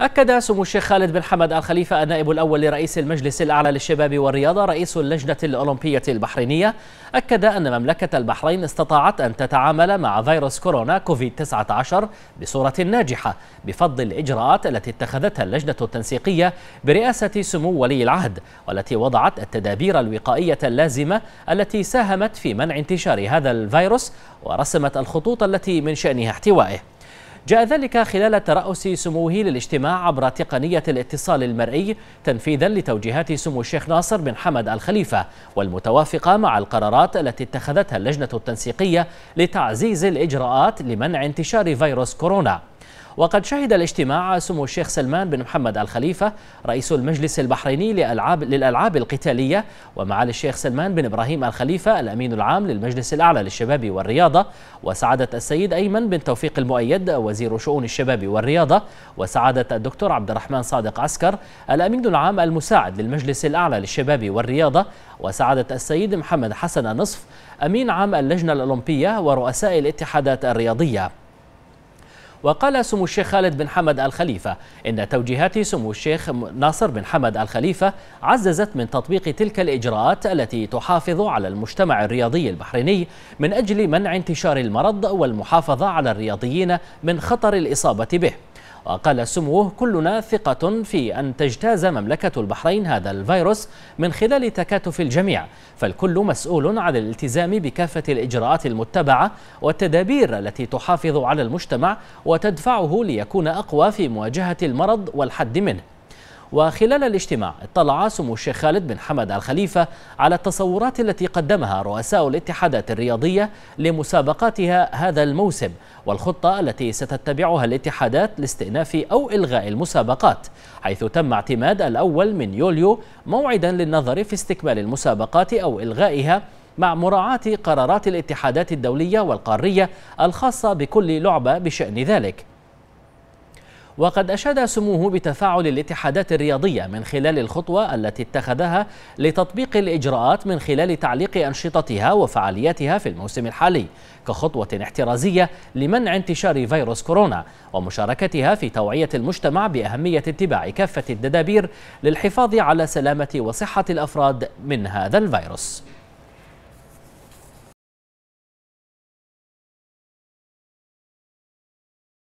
أكد سمو الشيخ خالد بن حمد الخليفة النائب الأول لرئيس المجلس الأعلى للشباب والرياضة رئيس اللجنة الأولمبية البحرينية أكد أن مملكة البحرين استطاعت أن تتعامل مع فيروس كورونا كوفيد-19 بصورة ناجحة بفضل الإجراءات التي اتخذتها اللجنة التنسيقية برئاسة سمو ولي العهد والتي وضعت التدابير الوقائية اللازمة التي ساهمت في منع انتشار هذا الفيروس ورسمت الخطوط التي من شأنها احتوائه جاء ذلك خلال ترأس سموه للاجتماع عبر تقنية الاتصال المرئي تنفيذا لتوجيهات سمو الشيخ ناصر بن حمد الخليفة والمتوافقة مع القرارات التي اتخذتها اللجنة التنسيقية لتعزيز الإجراءات لمنع انتشار فيروس كورونا وقد شهد الاجتماع سمو الشيخ سلمان بن محمد الخليفة رئيس المجلس البحريني لألعاب للألعاب القتالية ومعالي الشيخ سلمان بن إبراهيم الخليفة الأمين العام للمجلس الأعلى للشباب والرياضة وسعادة السيد أيمن بن توفيق المؤيد وزير شؤون الشباب والرياضة وسعادة الدكتور عبد الرحمن صادق عسكر الأمين العام المساعد للمجلس الأعلى للشباب والرياضة وسعادة السيد محمد حسن نصف أمين عام اللجنة الأولمبية ورؤساء الاتحادات الرياضية وقال سمو الشيخ خالد بن حمد الخليفة إن توجيهات سمو الشيخ ناصر بن حمد الخليفة عززت من تطبيق تلك الإجراءات التي تحافظ على المجتمع الرياضي البحريني من أجل منع انتشار المرض والمحافظة على الرياضيين من خطر الإصابة به وقال سموه كلنا ثقة في أن تجتاز مملكة البحرين هذا الفيروس من خلال تكاتف الجميع فالكل مسؤول عن الالتزام بكافة الإجراءات المتبعة والتدابير التي تحافظ على المجتمع وتدفعه ليكون أقوى في مواجهة المرض والحد منه وخلال الاجتماع اطلع سمو الشيخ خالد بن حمد الخليفة على التصورات التي قدمها رؤساء الاتحادات الرياضية لمسابقاتها هذا الموسم والخطة التي ستتبعها الاتحادات لاستئناف أو إلغاء المسابقات حيث تم اعتماد الأول من يوليو موعدا للنظر في استكمال المسابقات أو إلغائها مع مراعاة قرارات الاتحادات الدولية والقارية الخاصة بكل لعبة بشأن ذلك وقد أشاد سموه بتفاعل الاتحادات الرياضية من خلال الخطوة التي اتخذها لتطبيق الإجراءات من خلال تعليق أنشطتها وفعالياتها في الموسم الحالي كخطوة احترازية لمنع انتشار فيروس كورونا ومشاركتها في توعية المجتمع بأهمية اتباع كافة التدابير للحفاظ على سلامة وصحة الأفراد من هذا الفيروس